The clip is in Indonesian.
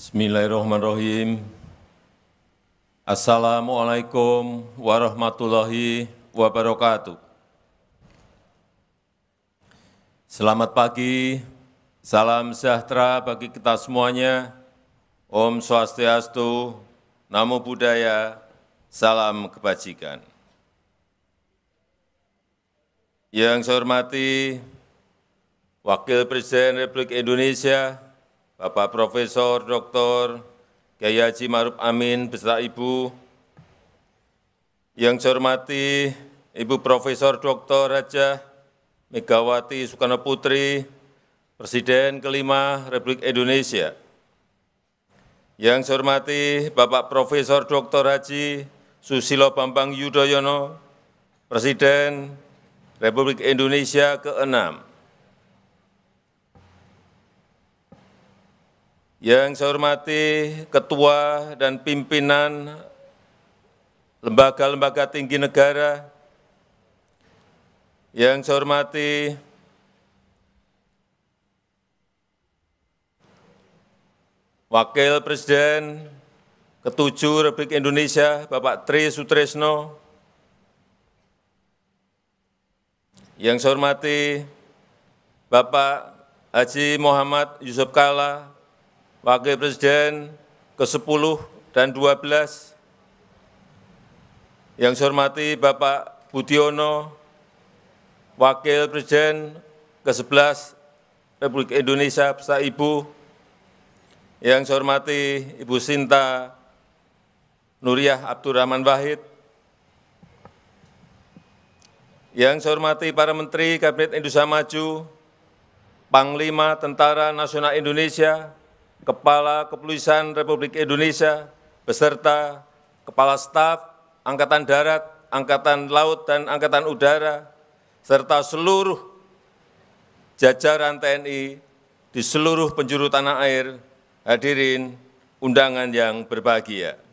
Bismillahirrahmanirrahim. Assalamualaikum warahmatullahi wabarakatuh. Selamat pagi, salam sejahtera bagi kita semuanya. Om Swastiastu, Namo Buddhaya, salam kebajikan. Yang saya hormati Wakil Presiden Republik Indonesia, Bapak Profesor Dr. Kiai Haji Maruf Amin beserta Ibu, yang saya hormati Ibu Profesor Dr. Raja Megawati Soekarno Putri, Presiden kelima Republik Indonesia. Yang saya hormati Bapak Profesor Dr. Haji Susilo Bambang Yudhoyono, Presiden Republik Indonesia ke-6. Yang saya hormati Ketua dan pimpinan lembaga-lembaga tinggi negara, yang saya hormati Wakil Presiden ketujuh Republik Indonesia, Bapak Tri Sutresno, yang saya hormati Bapak Haji Muhammad Yusuf Kala, Wakil Presiden ke-10 dan 12, yang saya hormati Bapak Budiono, Wakil Presiden ke-11 Republik Indonesia beserta Ibu, yang saya hormati Ibu Sinta Nuriyah Abdurrahman Wahid, yang saya hormati para Menteri Kabinet Indonesia Maju, Panglima Tentara Nasional Indonesia, Kepala Kepolisian Republik Indonesia, beserta Kepala Staf Angkatan Darat, Angkatan Laut, dan Angkatan Udara, serta seluruh jajaran TNI di seluruh penjuru tanah air, hadirin undangan yang berbahagia.